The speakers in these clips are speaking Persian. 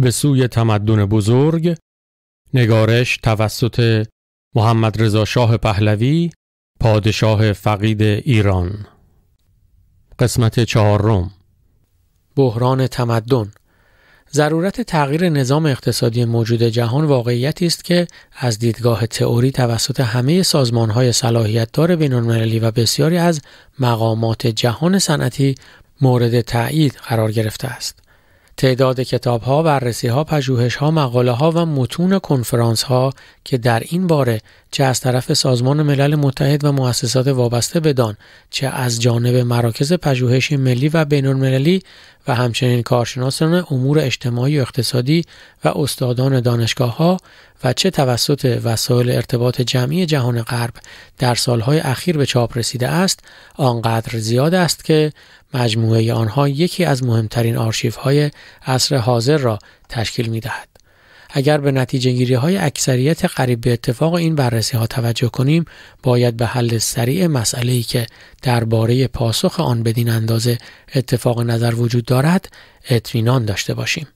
به سوی تمدن بزرگ نگارش توسط محمد رضا شاه پهلوی پادشاه فقید ایران قسمت چهارم بحران تمدن ضرورت تغییر نظام اقتصادی موجود جهان واقعیتی است که از دیدگاه تئوری توسط همه سازمانهای صلاحیتدار بینالمللی و بسیاری از مقامات جهان صنعتی مورد تایید قرار گرفته است. تعداد کتاب ها، بررسی ها، پژوهش ها، مقاله ها و متون کنفرانس ها که در این باره چه از طرف سازمان ملل متحد و مؤسسات وابسته بدان چه از جانب مراکز پژوهشی ملی و بین المللی و همچنین کارشناسان امور اجتماعی و اقتصادی و استادان دانشگاه ها و چه توسط وسایل ارتباط جمعی جهان غرب در سالهای اخیر به چاپ رسیده است آنقدر زیاد است که مجموعه آنها یکی از مهمترین آرشیف های عصر حاضر را تشکیل می دهد. اگر به نتیجه گیری های اکثریت قریب به اتفاق این بررسی ها توجه کنیم باید به حل سریع مسئله ای که درباره پاسخ آن بدین اندازه اتفاق نظر وجود دارد اطمینان داشته باشیم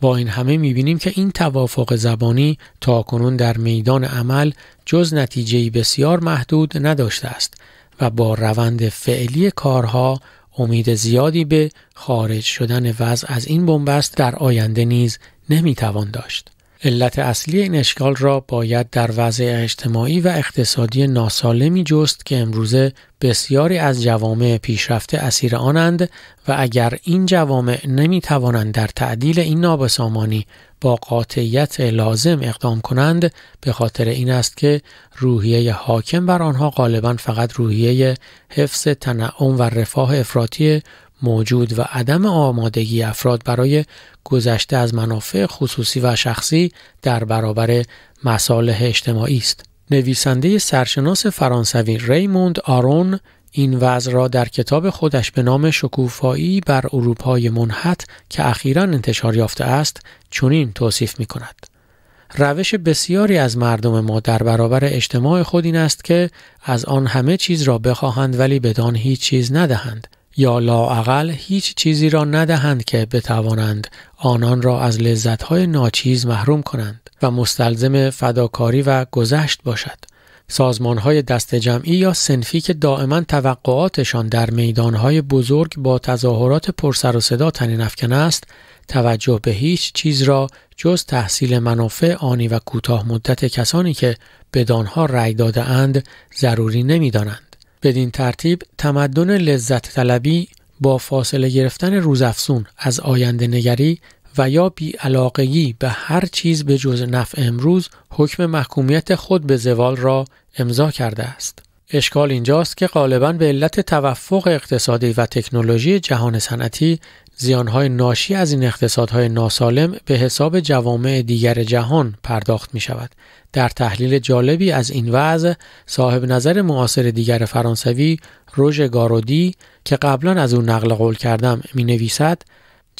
با این همه میبینیم که این توافق زبانی تا کنون در میدان عمل جز نتیجه بسیار محدود نداشته است و با روند فعلی کارها امید زیادی به خارج شدن وضع از این بنبست در آینده نیز نمیتوان داشت علت اصلی این اشکال را باید در وضع اجتماعی و اقتصادی ناسالمی جست که امروزه بسیاری از جوامع پیشرفته اسیر آنند و اگر این جوامع نمی توانند در تعدیل این نابسامانی با قاطعیت لازم اقدام کنند به خاطر این است که روحیه حاکم بر آنها غالبا فقط روحیه حفظ تنعم و رفاه افراطی موجود و عدم آمادگی افراد برای گذشته از منافع خصوصی و شخصی در برابر مصالح اجتماعی است. نویسنده سرشناس فرانسوی ریموند آرون این وضع را در کتاب خودش به نام شکوفایی بر اروپای منحت که اخیرا انتشار یافته است چنین توصیف می کند. روش بسیاری از مردم ما در برابر اجتماع خود این است که از آن همه چیز را بخواهند ولی بدان هیچ چیز ندهند یا لاعقل هیچ چیزی را ندهند که بتوانند آنان را از لذتهای ناچیز محروم کنند و مستلزم فداکاری و گذشت باشد. سازمانهای دست جمعی یا سنفی که دائما توقعاتشان در میدانهای بزرگ با تظاهرات پرسر و صدا تنین افکن است توجه به هیچ چیز را جز تحصیل منافع آنی و کوتاه مدت کسانی که دانها رأی داده اند ضروری نمیدانند. بدین ترتیب تمدن لذت طلبی با فاصله گرفتن روزافزون از آینده نگری و یا بیعلاقگی به هر چیز به جز نفع امروز حکم محکومیت خود به زوال را امضا کرده است. اشکال اینجاست که غالبا به علت توفق اقتصادی و تکنولوژی جهان صنعتی زیانهای ناشی از این اقتصادهای ناسالم به حساب جوامع دیگر جهان پرداخت می شود. در تحلیل جالبی از این وضع صاحب نظر معاصر دیگر فرانسوی روژ گارودی که قبلا از او نقل قول کردم می نویسد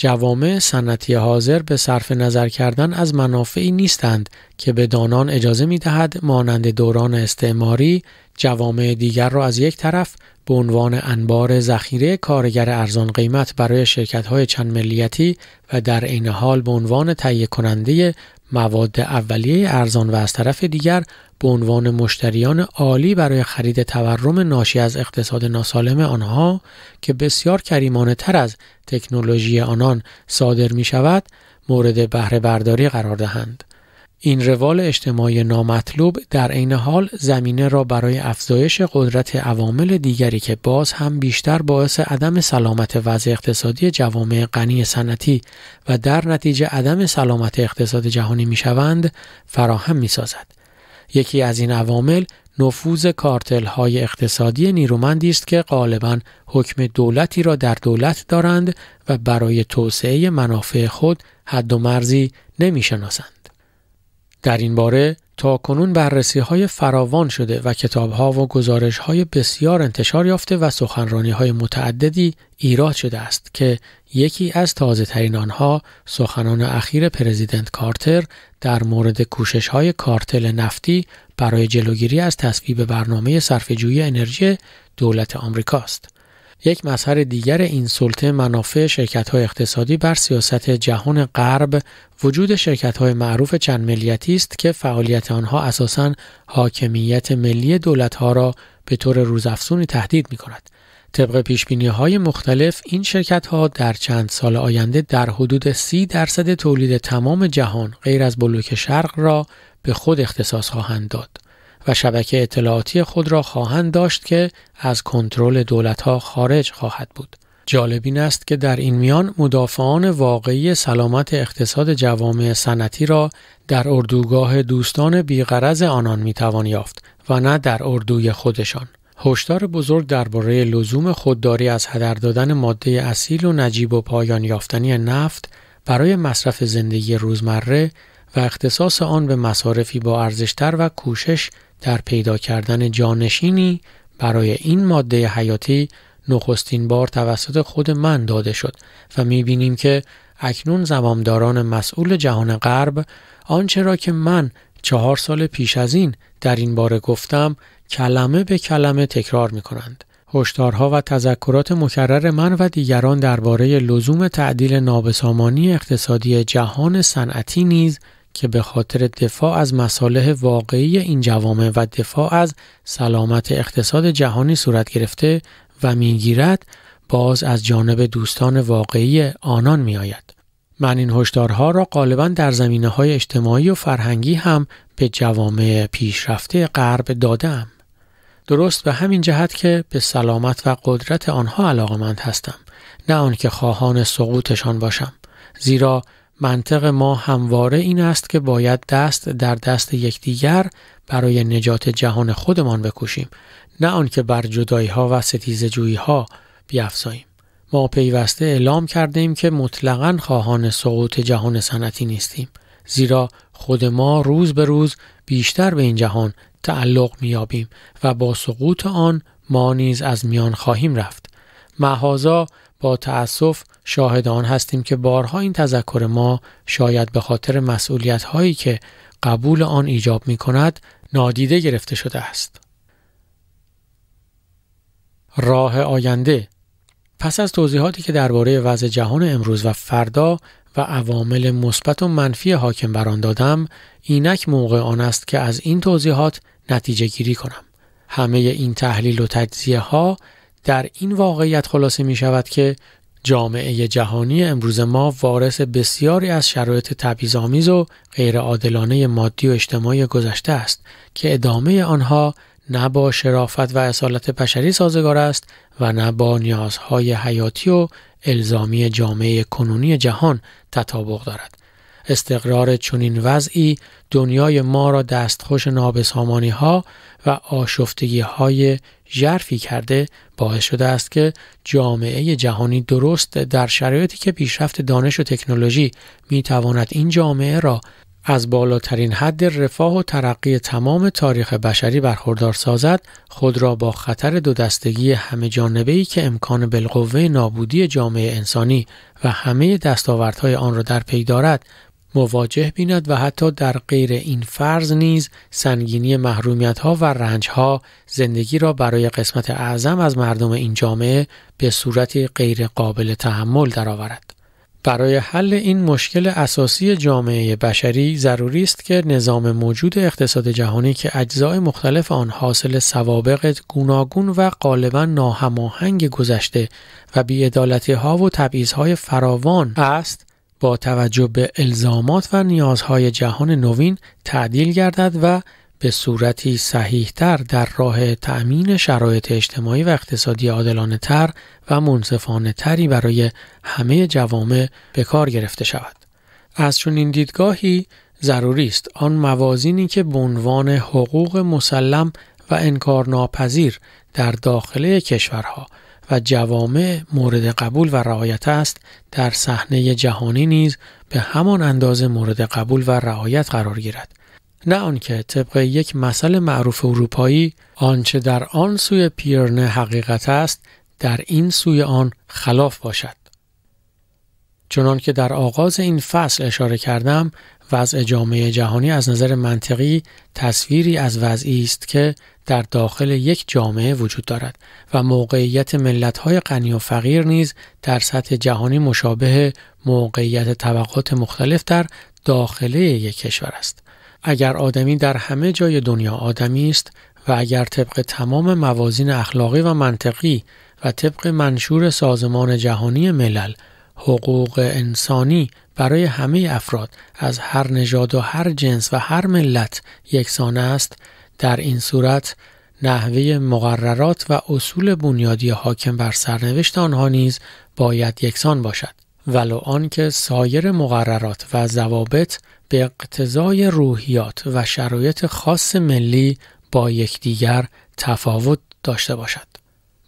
جوامع سنتی حاضر به صرف نظر کردن از منافعی نیستند که به دانان اجازه می دهد مانند دوران استعماری جوامع دیگر را از یک طرف به عنوان انبار ذخیره کارگر ارزان قیمت برای شرکت های چند ملیتی و در عین حال به عنوان تهیه کننده مواد اولیه ارزان و از طرف دیگر به عنوان مشتریان عالی برای خرید تورم ناشی از اقتصاد ناسالم آنها که بسیار کریمانه تر از تکنولوژی آنان صادر می شود مورد بهره برداری قرار دهند. این روال اجتماعی نامطلوب در عین حال زمینه را برای افزایش قدرت عوامل دیگری که باز هم بیشتر باعث عدم سلامت وضع اقتصادی جوامع غنی صنعتی و در نتیجه عدم سلامت اقتصاد جهانی میشوند فراهم میسازد یکی از این عوامل نفوذ کارتل های اقتصادی نیرومندی است که غالبا حکم دولتی را در دولت دارند و برای توسعه منافع خود حد و مرزی نمیشناسند. در این باره تا کنون بررسی های فراوان شده و کتاب ها و گزارش های بسیار انتشار یافته و سخنرانی های متعددی ایراد شده است که یکی از تازه ترین آنها سخنان اخیر پرزیدنت کارتر در مورد کوشش های کارتل نفتی برای جلوگیری از تصویب برنامه صرفه‌جویی انرژی دولت آمریکاست. یک مظهر دیگر این سلطه منافع شرکت های اقتصادی بر سیاست جهان غرب وجود شرکت های معروف چند ملیتی است که فعالیت آنها اساساً حاکمیت ملی دولت ها را به طور روزافزونی تهدید می کند. طبق پیش های مختلف این شرکت ها در چند سال آینده در حدود سی درصد تولید تمام جهان غیر از بلوک شرق را به خود اختصاص خواهند داد. و شبکه اطلاعاتی خود را خواهند داشت که از کنترل دولتها خارج خواهد بود. جالبین است که در این میان مدافعان واقعی سلامت اقتصاد جوامع سنتی را در اردوگاه دوستان بیغرض آنان میتوان یافت و نه در اردوی خودشان. هشدار بزرگ درباره لزوم خودداری از هدر دادن ماده اصیل و نجیب و پایان یافتنی نفت برای مصرف زندگی روزمره و اختصاص آن به مصارفی با ارزشتر و کوشش در پیدا کردن جانشینی برای این ماده حیاتی نخستین بار توسط خود من داده شد و بینیم که اکنون زمامداران مسئول جهان غرب آنچه را که من چهار سال پیش از این در این باره گفتم کلمه به کلمه تکرار می کنند. هشدارها و تذکرات مکرر من و دیگران درباره لزوم تعدیل نابسامانی اقتصادی جهان صنعتی نیز که به خاطر دفاع از مصالح واقعی این جوامع و دفاع از سلامت اقتصاد جهانی صورت گرفته و میگیرد باز از جانب دوستان واقعی آنان میآید. من این هشدارها را غالبا در زمینه های اجتماعی و فرهنگی هم به جوامع پیشرفته غرب دادم. درست به همین جهت که به سلامت و قدرت آنها علاقمند هستم نه آنکه خواهان سقوطشان باشم زیرا منطق ما همواره این است که باید دست در دست یکدیگر برای نجات جهان خودمان بکوشیم نه آنکه بر جدایی ها و ستیز جویی ها بیافزاییم ما پیوسته اعلام کرده ایم که مطلقا خواهان سقوط جهان صنعتی نیستیم زیرا خود ما روز به روز بیشتر به این جهان تعلق میابیم و با سقوط آن ما نیز از میان خواهیم رفت محاذا با تأسف شاهد آن هستیم که بارها این تذکر ما شاید به خاطر مسئولیت هایی که قبول آن ایجاب می کند نادیده گرفته شده است. راه آینده پس از توضیحاتی که درباره وضع جهان امروز و فردا و عوامل مثبت و منفی حاکم بر آن دادم اینک موقع آن است که از این توضیحات نتیجه گیری کنم همه این تحلیل و تجزیه ها در این واقعیت خلاصه می شود که جامعه جهانی امروز ما وارث بسیاری از شرایط تبعیض‌آمیز و غیرعادلانه مادی و اجتماعی گذشته است که ادامه آنها نه با شرافت و اصالت بشری سازگار است و نه با نیازهای حیاتی و الزامی جامعه کنونی جهان تطابق دارد. استقرار چنین وضعی دنیای ما را دستخوش نابسامانی ها و آشفتگی های ژرفی کرده باعث شده است که جامعه جهانی درست در شرایطی که پیشرفت دانش و تکنولوژی میتواند این جامعه را از بالاترین حد رفاه و ترقی تمام تاریخ بشری برخوردار سازد خود را با خطر دو دستگی همه ای که امکان بالقوه نابودی جامعه انسانی و همه دستاوردهای آن را در پی دارد مواجه بیند و حتی در غیر این فرض نیز سنگینی محرومیت ها و رنج ها زندگی را برای قسمت اعظم از مردم این جامعه به صورت غیر قابل تحمل درآورد. برای حل این مشکل اساسی جامعه بشری ضروری است که نظام موجود اقتصاد جهانی که اجزای مختلف آن حاصل سوابق گوناگون و غالبا ناهماهنگ گذشته و بیعدالتی ها و تبعیض های فراوان است توجه به الزامات و نیازهای جهان نوین تعدیل گردد و به صورتی صحیحتر در راه تأمین شرایط اجتماعی و اقتصادی عادلانه تر و منصفانه تری برای همه جوامع به کار گرفته شود. از این دیدگاهی ضروری است آن موازینی که به عنوان حقوق مسلم و انکارناپذیر در داخل کشورها و جوامع مورد قبول و رعایت است در صحنه جهانی نیز به همان اندازه مورد قبول و رعایت قرار گیرد نه آنکه طبق یک مسئله معروف اروپایی آنچه در آن سوی پیرنه حقیقت است در این سوی آن خلاف باشد چنانکه در آغاز این فصل اشاره کردم وضع جامعه جهانی از نظر منطقی تصویری از وضعی است که در داخل یک جامعه وجود دارد و موقعیت ملت‌های غنی و فقیر نیز در سطح جهانی مشابه موقعیت طبقات مختلف در داخله یک کشور است. اگر آدمی در همه جای دنیا آدمی است و اگر طبق تمام موازین اخلاقی و منطقی و طبق منشور سازمان جهانی ملل حقوق انسانی برای همه افراد از هر نژاد و هر جنس و هر ملت یکسان است در این صورت نحوه مقررات و اصول بنیادی حاکم بر سرنوشت آنها نیز باید یکسان باشد ولو آنکه سایر مقررات و ضوابط به اقتضای روحیات و شرایط خاص ملی با یکدیگر تفاوت داشته باشد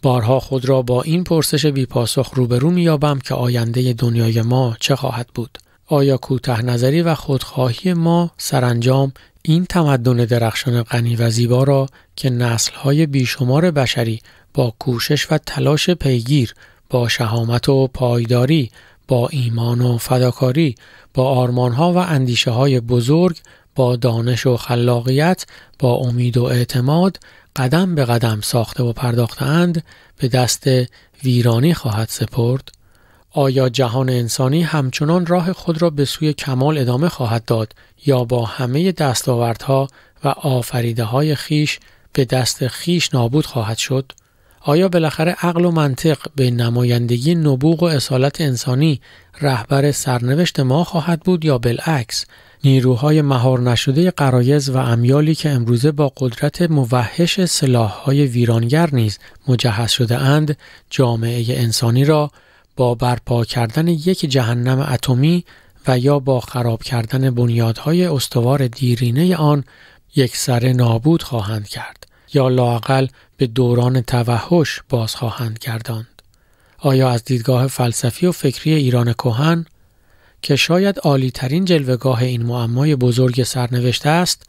بارها خود را با این پرسش بیپاسخ روبرو مییابم که آینده دنیای ما چه خواهد بود آیا کوتح نظری و خودخواهی ما سرانجام این تمدن درخشان غنی و زیبا را که نسلهای بیشمار بشری با کوشش و تلاش پیگیر با شهامت و پایداری با ایمان و فداکاری با آرمانها و اندیشه های بزرگ با دانش و خلاقیت با امید و اعتماد قدم به قدم ساخته و اند به دست ویرانی خواهد سپرد؟ آیا جهان انسانی همچنان راه خود را به سوی کمال ادامه خواهد داد یا با همه دستاوردها و آفریده های خیش به دست خیش نابود خواهد شد؟ آیا بالاخره عقل و منطق به نمایندگی نبوغ و اصالت انسانی رهبر سرنوشت ما خواهد بود یا بالعکس نیروهای مهار نشده قرایز و امیالی که امروزه با قدرت موحش سلاحهای ویرانگر نیز مجهز شده اند جامعه انسانی را با برپا کردن یک جهنم اتمی و یا با خراب کردن بنیادهای استوار دیرینه آن یک سر نابود خواهند کرد. یا لاقل به دوران توحش باز خواهند گرداند. آیا از دیدگاه فلسفی و فکری ایران کهن که شاید عالی ترین جلوگاه این معمای بزرگ سرنوشت است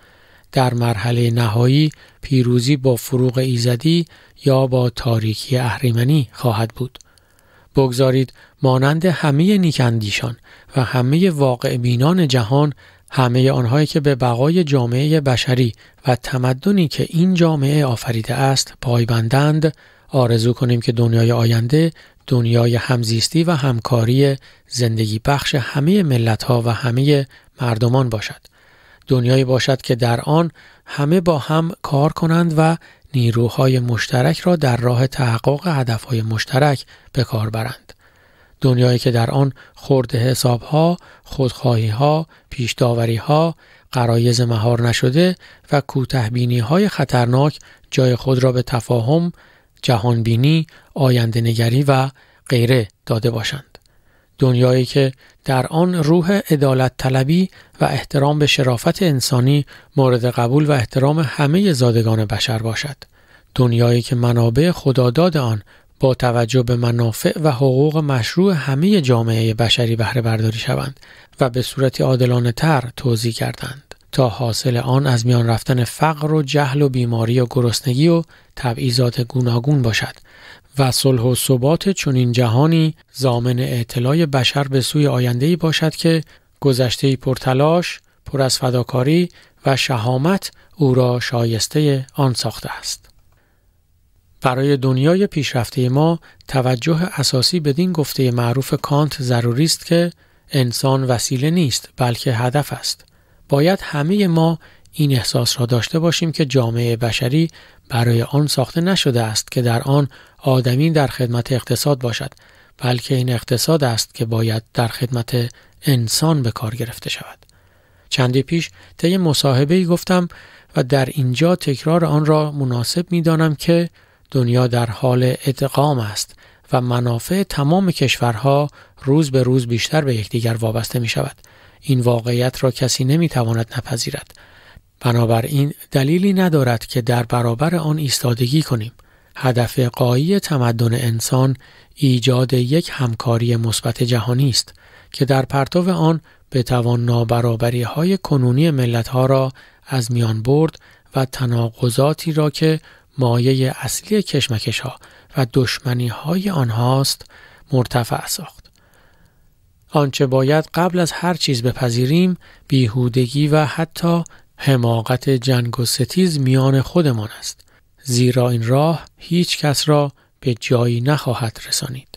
در مرحله نهایی پیروزی با فروغ ایزدی یا با تاریکی اهریمنی خواهد بود بگذارید مانند همه نیکندیشان و همه واقع بینان جهان همه آنهایی که به بقای جامعه بشری و تمدنی که این جامعه آفریده است پایبندند آرزو کنیم که دنیای آینده دنیای همزیستی و همکاری زندگی بخش همه ملت ها و همه مردمان باشد دنیایی باشد که در آن همه با هم کار کنند و نیروهای مشترک را در راه تحقق هدفهای مشترک به کار برند دنیایی که در آن خورده حسابها، خودخواهیها، پیشداوریها، قرایز مهار نشده و کوتهبینی های خطرناک جای خود را به تفاهم، جهانبینی، آینده نگری و غیره داده باشند. دنیایی که در آن روح ادالت طلبی و احترام به شرافت انسانی مورد قبول و احترام همه زادگان بشر باشد. دنیایی که منابع خداداد آن با توجه به منافع و حقوق مشروع همه جامعه بشری بهره برداری شوند و به صورت عادلانه تر توضیح کردند تا حاصل آن از میان رفتن فقر و جهل و بیماری و گرسنگی و تبعیضات گوناگون باشد و صلح و ثبات چنین جهانی زامن اعتلاع بشر به سوی ای باشد که گذشته پرتلاش، پر از فداکاری و شهامت او را شایسته آن ساخته است. برای دنیای پیشرفته ما توجه اساسی بدین گفته معروف کانت ضروری است که انسان وسیله نیست بلکه هدف است باید همه ما این احساس را داشته باشیم که جامعه بشری برای آن ساخته نشده است که در آن آدمی در خدمت اقتصاد باشد بلکه این اقتصاد است که باید در خدمت انسان به کار گرفته شود چندی پیش طی مصاحبه ای گفتم و در اینجا تکرار آن را مناسب می دانم که دنیا در حال ادغام است و منافع تمام کشورها روز به روز بیشتر به یکدیگر وابسته می شود. این واقعیت را کسی نمی تواند نپذیرد. بنابراین دلیلی ندارد که در برابر آن ایستادگی کنیم. هدف قایی تمدن انسان ایجاد یک همکاری مثبت جهانی است که در پرتو آن بتوان نابرابری های کنونی ملت ها را از میان برد و تناقضاتی را که مایه اصلی کشمکش ها و دشمنی های آنهاست مرتفع ساخت. آنچه باید قبل از هر چیز بپذیریم بیهودگی و حتی حماقت جنگ و ستیز میان خودمان است زیرا این راه هیچ کس را به جایی نخواهد رسانید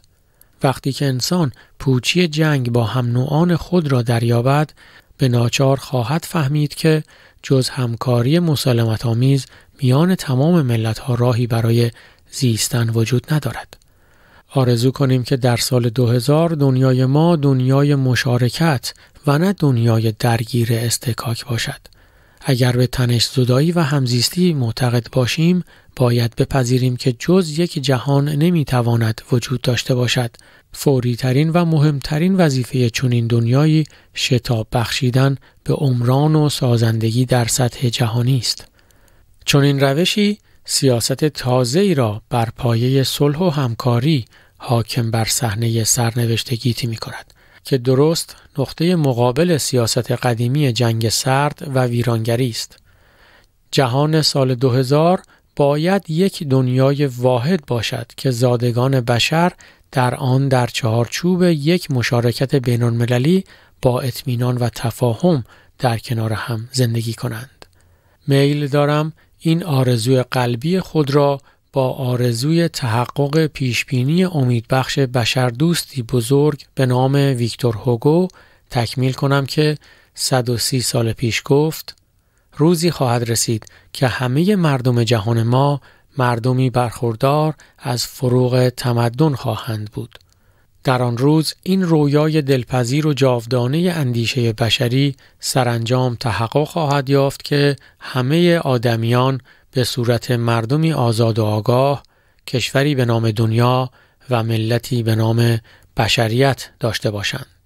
وقتی که انسان پوچی جنگ با هم نوعان خود را دریابد به ناچار خواهد فهمید که جز همکاری مسالمت آمیز میان تمام ملت ها راهی برای زیستن وجود ندارد. آرزو کنیم که در سال 2000 دنیای ما دنیای مشارکت و نه دنیای درگیر استکاک باشد. اگر به تنش و همزیستی معتقد باشیم باید بپذیریم که جز یک جهان نمیتواند وجود داشته باشد فوریترین و مهمترین وظیفه چنین دنیایی شتاب بخشیدن به عمران و سازندگی در سطح جهانی است چون این روشی سیاست تازه ای را بر پایه صلح و همکاری حاکم بر صحنه سرنوشت گیتی می کند که درست نقطه مقابل سیاست قدیمی جنگ سرد و ویرانگری است. جهان سال 2000 باید یک دنیای واحد باشد که زادگان بشر در آن در چهارچوب یک مشارکت المللی با اطمینان و تفاهم در کنار هم زندگی کنند. میل دارم این آرزوی قلبی خود را با آرزوی تحقق پیشبینی امیدبخش دوستی بزرگ به نام ویکتور هوگو تکمیل کنم که 130 سال پیش گفت روزی خواهد رسید که همه مردم جهان ما مردمی برخوردار از فروغ تمدن خواهند بود. در آن روز این رویای دلپذیر و جاودانه اندیشه بشری سرانجام تحقق خواهد یافت که همه آدمیان به صورت مردمی آزاد و آگاه کشوری به نام دنیا و ملتی به نام بشریت داشته باشند.